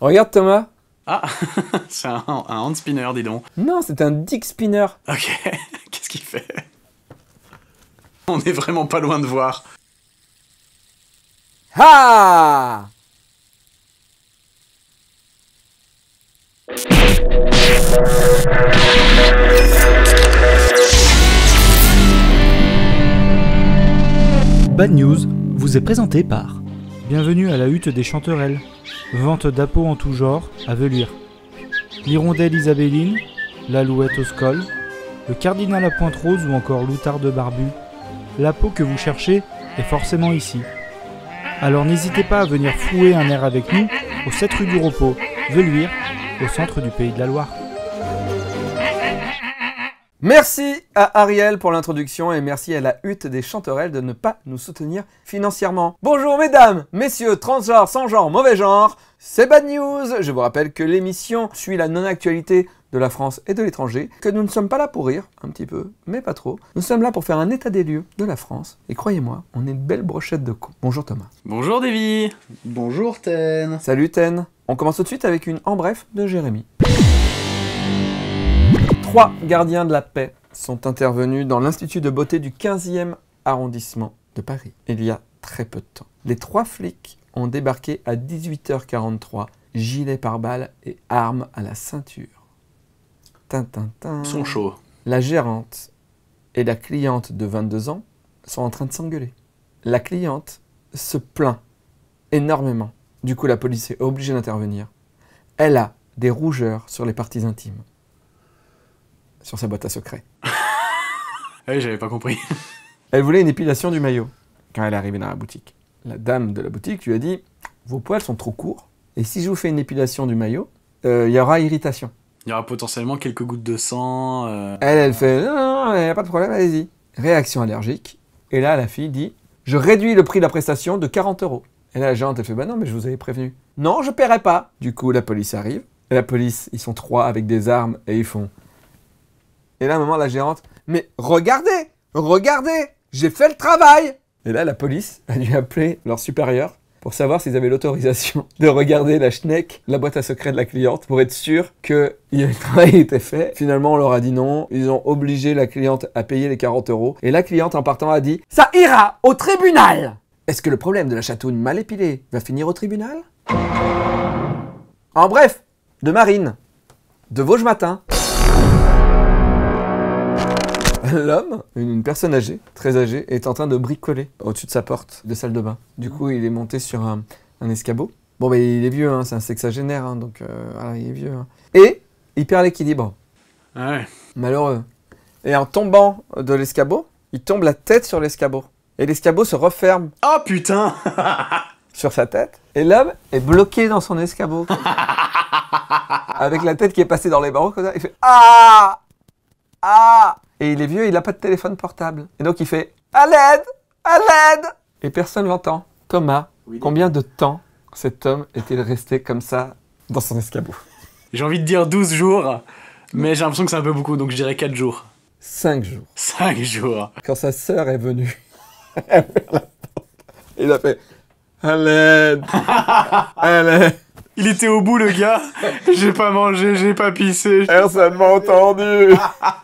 Regarde Thomas Ah C'est un, hand spinner, dis donc Non, c'est un dick spinner Ok, qu'est-ce qu'il fait On est vraiment pas loin de voir. Ah Bad News vous est présenté par Bienvenue à la hutte des chanterelles. Vente d'apôts en tout genre, à Veluire. L'hirondelle isabelline, l'alouette au scol, le cardinal à pointe rose ou encore l'outard de barbu. La peau que vous cherchez est forcément ici. Alors n'hésitez pas à venir fouer un air avec nous au 7 rue du Repos, Veluire, au centre du Pays de la Loire. Merci à Ariel pour l'introduction et merci à la hutte des chanterelles de ne pas nous soutenir financièrement. Bonjour mesdames, messieurs, transgenres, sans genre, mauvais genre, c'est Bad News Je vous rappelle que l'émission suit la non-actualité de la France et de l'étranger, que nous ne sommes pas là pour rire, un petit peu, mais pas trop. Nous sommes là pour faire un état des lieux de la France, et croyez-moi, on est une belle brochette de cons. Bonjour Thomas. Bonjour Davy Bonjour Ten Salut Ten On commence tout de suite avec une en bref de Jérémy. Trois gardiens de la paix sont intervenus dans l'Institut de beauté du 15e arrondissement de Paris il y a très peu de temps. Les trois flics ont débarqué à 18h43, gilets pare-balles et armes à la ceinture. Tintin, Ils sont chauds. La gérante et la cliente de 22 ans sont en train de s'engueuler. La cliente se plaint énormément. Du coup, la police est obligée d'intervenir. Elle a des rougeurs sur les parties intimes sur sa boîte à secrets. Eh, j'avais pas compris. Elle voulait une épilation du maillot quand elle est arrivée dans la boutique. La dame de la boutique lui a dit Vos poils sont trop courts, et si je vous fais une épilation du maillot, euh, il y aura irritation. Il y aura potentiellement quelques gouttes de sang. Euh. Elle, elle fait Non, il y a pas de problème, allez-y. Réaction allergique. Et là, la fille dit Je réduis le prix de la prestation de 40 euros. Et là, la gente, elle fait ben non, mais je vous avais prévenu. Non, je paierai pas. Du coup, la police arrive. la police, ils sont trois avec des armes et ils font et là, à un moment, la gérante, mais regardez, regardez, j'ai fait le travail. Et là, la police a dû appeler leur supérieur pour savoir s'ils avaient l'autorisation de regarder la schneck, la boîte à secret de la cliente, pour être sûr que le travail était fait. Finalement, on leur a dit non. Ils ont obligé la cliente à payer les 40 euros. Et la cliente, en partant, a dit Ça ira au tribunal Est-ce que le problème de la chatoune mal épilée va finir au tribunal En bref, de Marine, de Vosges Matin l'homme, une personne âgée, très âgée, est en train de bricoler au-dessus de sa porte de salle de bain. Du coup, il est monté sur un, escabeau. Bon, mais bah, il est vieux, hein, c'est un sexagénaire, hein, donc euh, il est vieux. Hein. Et il perd l'équilibre. Ah ouais. Malheureux. Et en tombant de l'escabeau, il tombe la tête sur l'escabeau. Et l'escabeau se referme. Oh putain Sur sa tête. Et l'homme est bloqué dans son escabeau. Avec la tête qui est passée dans les barreaux, comme ça, il fait Ah Ah et il est vieux, il n'a pas de téléphone portable. Et donc il fait À l'aide À l'aide Et personne l'entend. Thomas, combien de temps cet homme est-il resté comme ça dans son escabeau J'ai envie de dire 12 jours, mais j'ai l'impression que c'est un peu beaucoup, donc je dirais 4 jours. 5 jours. 5 jours. Quand sa sœur est venue, il a fait À l'aide À l'aide il était au bout, le gars. J'ai pas mangé, j'ai pas pissé. Personne m'a entendu.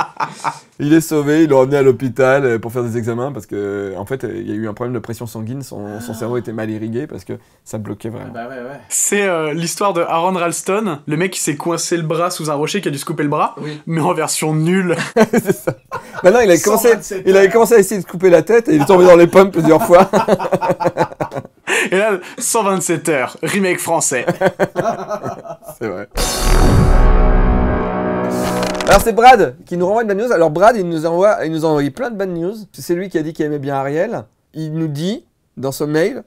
il est sauvé, il est emmené à l'hôpital euh, pour faire des examens parce que, euh, en fait, euh, il y a eu un problème de pression sanguine. Son, ah. cerveau était mal irrigué parce que ça bloquait vraiment. Ah bah C'est l'histoire de Aaron Ralston, le mec qui s'est coincé le bras sous un rocher qui a dû se couper le bras, mais en version nulle. ça. Maintenant, il avait, commencé, il avait commencé à essayer de couper la tête et il est tombé dans les pommes plusieurs fois. Et là, 127 heures, remake français. c'est vrai. Alors c'est Brad qui nous renvoie de bad news. Alors Brad, il nous envoie, il nous a envoyé plein de bad news. C'est lui qui a dit qu'il aimait bien Ariel. Il nous dit dans son mail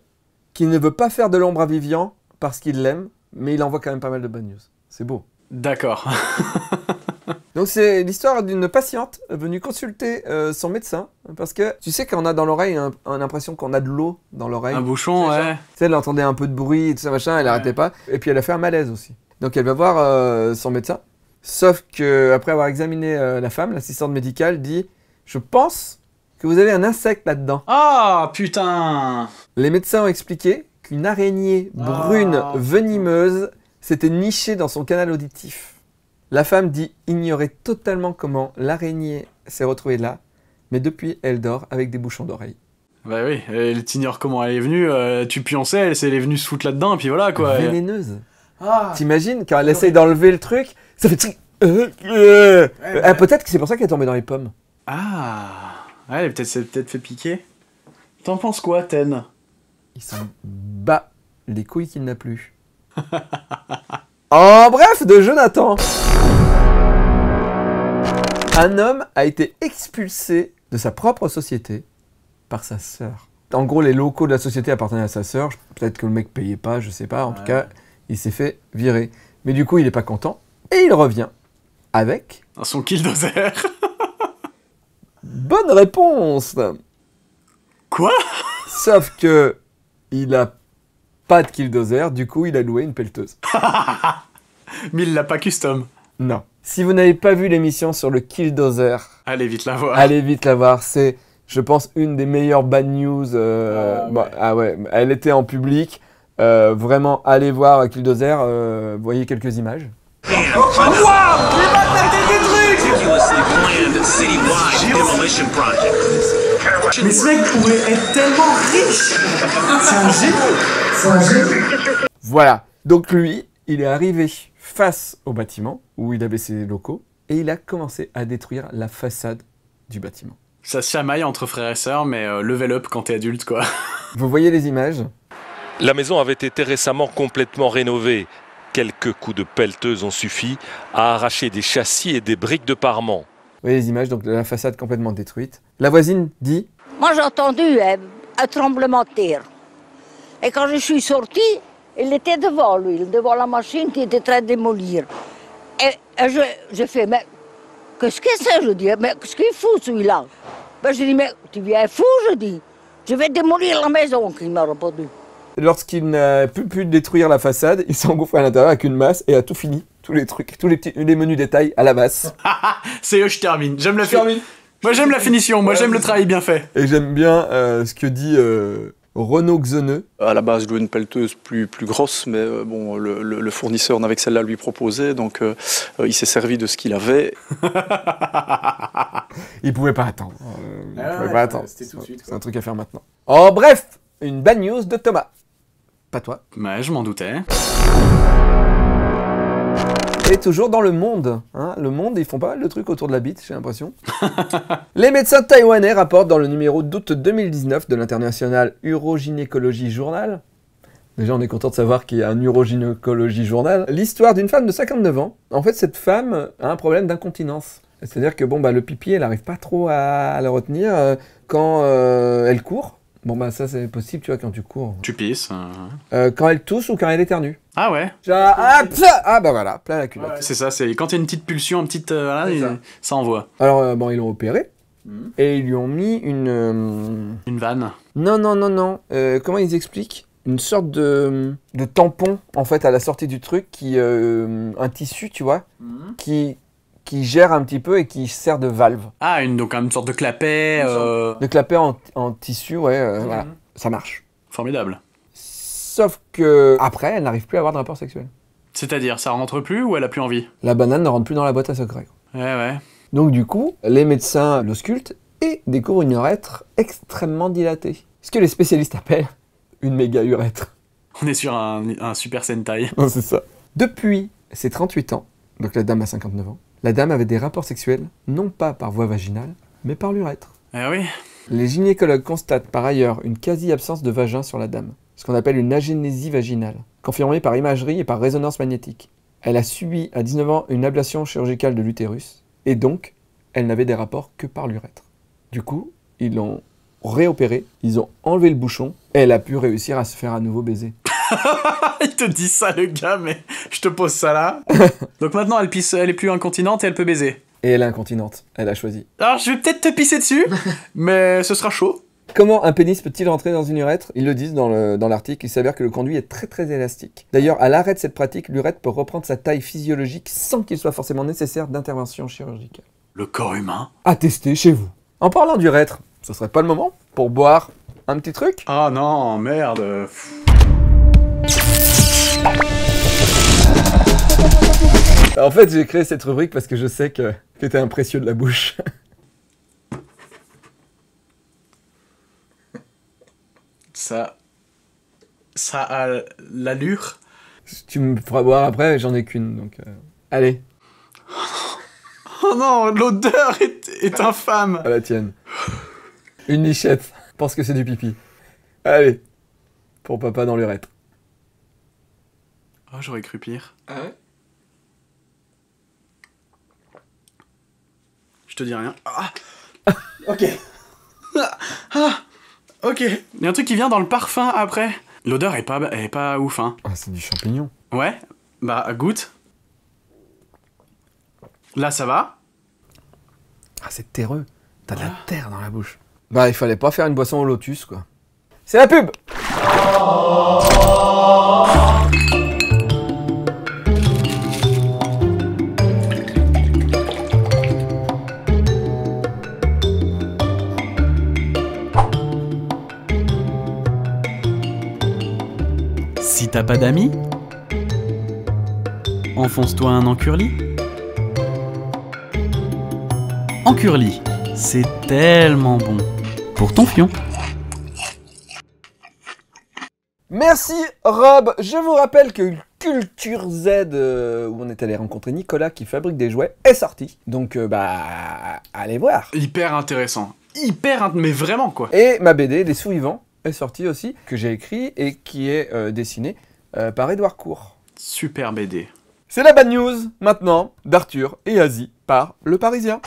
qu'il ne veut pas faire de l'ombre à Vivian parce qu'il l'aime, mais il envoie quand même pas mal de bad news. C'est beau. D'accord. Donc c'est l'histoire d'une patiente venue consulter euh, son médecin parce que tu sais qu'on a dans l'oreille une impression qu'on a de l'eau dans l'oreille. Un bouchon, ouais. Tu sais, elle entendait un peu de bruit et tout ça machin, elle n'arrêtait pas. Et puis elle a fait un malaise aussi. Donc elle va voir euh, son médecin. Sauf que avoir examiné euh, la femme, l'assistante médicale dit "Je pense que vous avez un insecte là-dedans." Ah putain Les médecins ont expliqué qu'une araignée brune ah. venimeuse s'était nichée dans son canal auditif. La femme dit ignorer totalement comment l'araignée s'est retrouvée là, mais depuis, elle dort avec des bouchons d'oreilles. Bah oui, elle t'ignore comment elle est venue, euh, tu pionçais, elle est venue se foutre là-dedans, et puis voilà quoi. Vénéneuse. Ah, T'imagines, quand elle essaye d'enlever le truc, ça fait... Euh, euh. Ah, peut-être que c'est pour ça qu'elle est tombée dans les pommes. Ah, elle peut s'est peut-être fait piquer. T'en penses quoi, Ten Il s'en bat les couilles qu'il n'a plus. en bref, de Jonathan un homme a été expulsé de sa propre société par sa sœur. En gros, les locaux de la société appartenaient à sa sœur. Peut-être que le mec payait pas, je sais pas. En tout cas, il s'est fait virer. Mais du coup, il est pas content. Et il revient avec... Son killdozer. Bonne réponse Quoi Sauf que il a pas de killdozer, du coup il a loué une pelleteuse. Mais il l'a pas custom. Non. Si vous n'avez pas vu l'émission sur le Killdozer, allez vite la voir. Allez vite la voir. C'est, je pense, une des meilleures bad news. Euh, ah ah elle était en public. Euh, vraiment, allez voir Killdozer. Euh, voyez quelques images. Mais mec tellement riche. C'est un Voilà. Donc lui, il est arrivé face au bâtiment où il avait ses locaux et il a commencé à détruire la façade du bâtiment. Ça se chamaille entre frères et sœurs, mais euh, level up quand t'es adulte, quoi. Vous voyez les images La maison avait été récemment complètement rénovée. Quelques coups de pelleteuse ont suffi à arracher des châssis et des briques de parement. Vous voyez les images donc de la façade complètement détruite. La voisine dit Moi j'ai entendu euh, un tremblement de terre. Et quand je suis sortie, il était devant lui, devant la machine qui était en train de démolir. Et, je, fais, mais qu'est-ce que c'est Je dis, mais qu'est-ce qu'il fout celui-là ben, Je dis, mais tu viens fou, je dis. Je vais démolir la maison, qu'il m'a répondu. Lorsqu'il n'a plus pu détruire la façade, il s'est engouffré à l'intérieur avec une masse et a tout fini. Tous les trucs, tous les, petits, les menus détails à la masse. c'est eux, je termine. J'aime la, Moi, j'aime la finition. Moi, j'aime le travail bien fait. Et j'aime bien euh, ce que dit. Euh, Renault Xeneux. À la base, je voulais une pelleteuse plus, plus grosse, mais euh, bon, le, fournisseur n'avait que celle-là lui proposer, donc euh, euh, il s'est servi de ce qu'il avait. il pouvait pas attendre. il ah pouvait pas attendre. C'est un truc à faire maintenant. Oh, bref, une bad news de Thomas. Pas toi. Mais je m'en doutais toujours dans le monde. Hein. Le monde, ils font pas mal de trucs autour de la bite, j'ai l'impression. les médecins taïwanais rapportent dans le numéro d'août 2019 de l'International Urogynécologie Journal. Déjà, on est content de savoir qu'il y a un urogynécologie journal. L'histoire d'une femme de 59 ans. En fait, cette femme a un problème d'incontinence. C'est-à-dire que bon, bah, le pipi, elle n'arrive pas trop à, le retenir euh, quand euh, elle court. Bon, bah ça, c'est possible, tu vois, quand tu cours. Tu pisses. Hein, hein. Euh, quand elle tousse ou quand elle éternue. Ah ouais ah, ah, bah voilà, plein la culotte. c'est ça, c'est quand il y a une petite pulsion, un petit. Euh, voilà, ça. envoie. Alors, euh, bon, ils l'ont opéré. Hmm. Et ils lui ont mis une. Une vanne. Non, non, non, non. comment ils expliquent Une sorte de, de tampon, en fait, à la sortie du truc, qui. un tissu, tu vois, hmm. qui qui gère un petit peu et qui sert de valve. Ah, une, donc une sorte de clapet. Euh, de clapet en, en tissu, ouais, euh, mhm. voilà. ça marche. Formidable. Sauf que après, elle n'arrive plus à avoir de rapport sexuel. C'est-à-dire, ça rentre plus ou elle a plus envie La banane ne rentre plus dans la boîte à secret. Ouais, ouais. Donc du coup, les médecins l'auscultent et découvrent une urètre extrêmement dilatée. Ce que les spécialistes appellent une méga urètre. On est sur un, un super Sentai. Non, c'est ça. Depuis ses 38 ans, donc la dame a 59 ans, la dame avait des rapports sexuels, non pas par voie vaginale, mais par l'urètre. Eh oui Les gynécologues constatent par ailleurs une quasi-absence de vagin sur la dame, ce qu'on appelle une agénésie vaginale, confirmée par imagerie et par résonance magnétique. Elle a subi à 19 ans une ablation chirurgicale de l'utérus, et donc, elle n'avait des rapports que par l'urètre. Du coup, ils l'ont réopérée, ils ont enlevé le bouchon, et elle a pu réussir à se faire à nouveau baiser. il te dit ça, le gars, mais je te pose ça là. Donc maintenant, elle, pisse, elle est plus incontinente et elle peut baiser. Et elle est incontinente, elle a choisi. Alors je vais peut-être te pisser dessus, mais ce sera chaud. Comment un pénis peut-il rentrer dans une urètre Ils le disent dans l'article, il s'avère que le conduit est très très élastique. D'ailleurs, à l'arrêt de cette pratique, l'urètre peut reprendre sa taille physiologique sans qu'il soit forcément nécessaire d'intervention chirurgicale. Le corps humain À tester chez vous. En parlant d'urètre, ce serait pas le moment pour boire un petit truc Ah non, merde Bah, en fait, j'ai créé cette rubrique parce que je sais que t'es un précieux de la bouche. Ça. Ça a l'allure. Tu me feras boire après, j'en ai qu'une, donc. Euh, allez. Oh non, l'odeur est, infâme. À la tienne. Une nichette. Je pense que c'est du pipi. Allez. Pour papa dans l'urette. Oh, j'aurais cru pire. Ah dis rien. Ah Ok. Ah. Ok. Il y a un truc qui vient dans le parfum après. L'odeur est pas, est pas ouf, hein. Ah, c'est du champignon. Ouais. Bah, goûte. Là, ça va. Ah, c'est terreux. T'as de la ah. terre dans la bouche. Bah, il fallait pas faire une boisson au lotus, quoi. C'est la pub oh. Si t'as pas d'amis, enfonce-toi un En Encurli, c'est tellement bon pour ton fion. Merci Rob, je vous rappelle que Culture Z, euh, où on est allé rencontrer Nicolas qui fabrique des jouets, est sorti. Donc euh, bah allez voir. Hyper intéressant, hyper, mais vraiment quoi. Et ma BD, Les Sous-Vivants, sortie sorti aussi, que j'ai écrit et qui est dessinée euh, dessiné euh, par Edouard Court. Super BD. C'est la bad news maintenant d'Arthur et Asie par Le Parisien.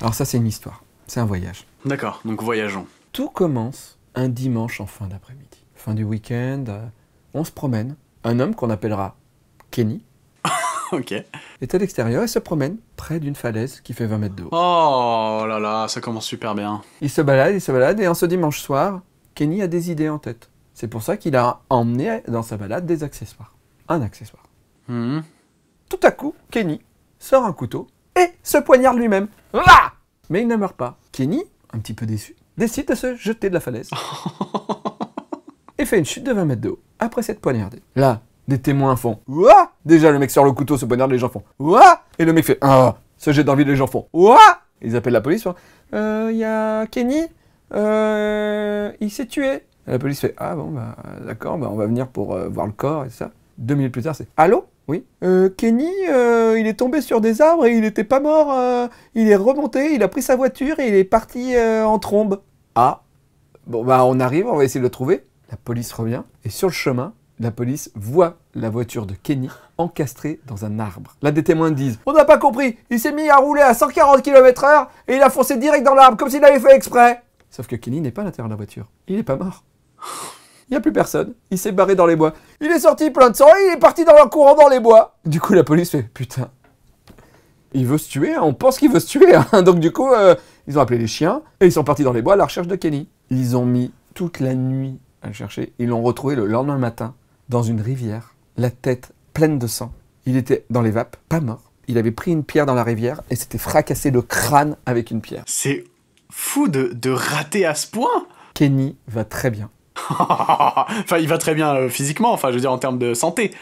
Alors ça c'est une histoire, c'est un voyage. D'accord, donc voyageons. Tout commence un dimanche en fin d'après-midi. Fin du week-end, euh, on se promène. Un homme qu'on appellera Kenny ok. Est à l'extérieur et se promène près d'une falaise qui fait 20 mètres de haut. Oh là là, ça commence super bien. Il se balade, il se balade, et en ce dimanche soir, Kenny a des idées en tête. C'est pour ça qu'il a emmené dans sa balade des accessoires. Un accessoire. Hmm. Tout à coup, Kenny sort un couteau et se poignarde lui-même. Là. Ah Mais il ne meurt pas. Kenny, un petit peu déçu, décide de se jeter de la falaise. et fait une chute de 20 mètres de haut après s'être poignardé. Là, des témoins font Ouah Déjà, le mec sort le couteau, se poignarde, les gens font Ouah Et le mec fait Ah Ce jet d'envie, les gens font Ouah Ils appellent la police, Il hein. euh, y a Kenny, euh, il s'est tué. la police fait Ah bon, bah, d'accord, bah, on va venir pour euh, voir le corps et ça. Deux minutes plus tard, c'est Allô oui. Kenny, il est tombé sur des arbres et il n'était pas mort. il est remonté, il a pris sa voiture et il est parti en trombe. Ah. Bon, bah, on arrive, on va essayer de le trouver. La police revient. Et sur le chemin, la police voit la voiture de Kenny encastrée dans un arbre. Là, des témoins disent On n'a pas compris, il s'est mis à rouler à 140 km/h et il a foncé direct dans l'arbre comme s'il l'avait fait exprès. Sauf que Kenny n'est pas à l'intérieur de la voiture. Il n'est pas mort. Il n'y a plus personne. Il s'est barré dans les bois. Il est sorti plein de sang et il est parti dans un courant dans les bois. Du coup, la police fait Putain, il veut se tuer, hein. on pense qu'il veut se tuer. Hein. Donc du coup, euh, ils ont appelé les chiens et ils sont partis dans les bois à la recherche de Kenny. Ils ont mis toute la nuit à le chercher. Ils l'ont retrouvé le lendemain matin dans une rivière, la tête pleine de sang. Il était dans les vapes, pas mort. Il avait pris une pierre dans la rivière et s'était fracassé le crâne avec une pierre. C'est fou de, rater à ce point Kenny va très bien. enfin, il va très bien euh, physiquement, enfin, je veux dire en termes de santé.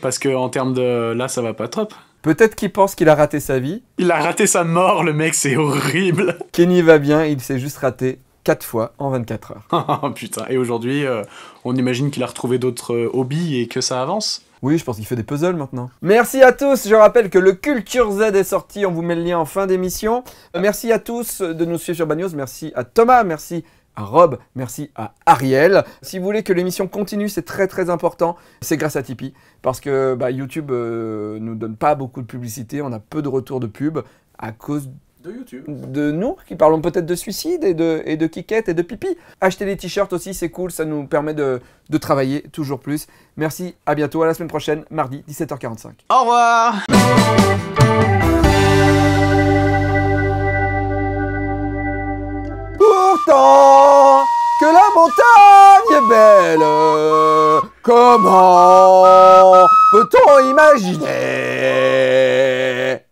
Parce que en termes de. Là, ça va pas trop. Peut-être qu'il pense qu'il a raté sa vie. Il a raté sa mort, le mec, c'est horrible. Kenny va bien, il s'est juste raté 4 fois en 24 heures. Oh, putain, et aujourd'hui, euh, on imagine qu'il a retrouvé d'autres euh, hobbies et que ça avance oui, je pense qu'il fait des puzzles maintenant. Merci à tous, je rappelle que le Culture Z est sorti, on vous met le lien en fin d'émission. Euh, merci à tous de nous suivre sur Bagnos, merci à Thomas, merci à Rob, merci à Ariel. Si vous voulez que l'émission continue, c'est très très important. C'est grâce à Tipeee parce que bah, YouTube ne nous donne pas beaucoup de publicité, on a peu de retours de pub à cause de YouTube. De nous, qui parlons peut-être de suicide et de, et de et de pipi. Acheter des t-shirts aussi, c'est cool, ça nous permet de, de travailler toujours plus. Merci, à bientôt, à la semaine prochaine, mardi 17h45. Au revoir Pourtant que la montagne est belle, comment peut-on imaginer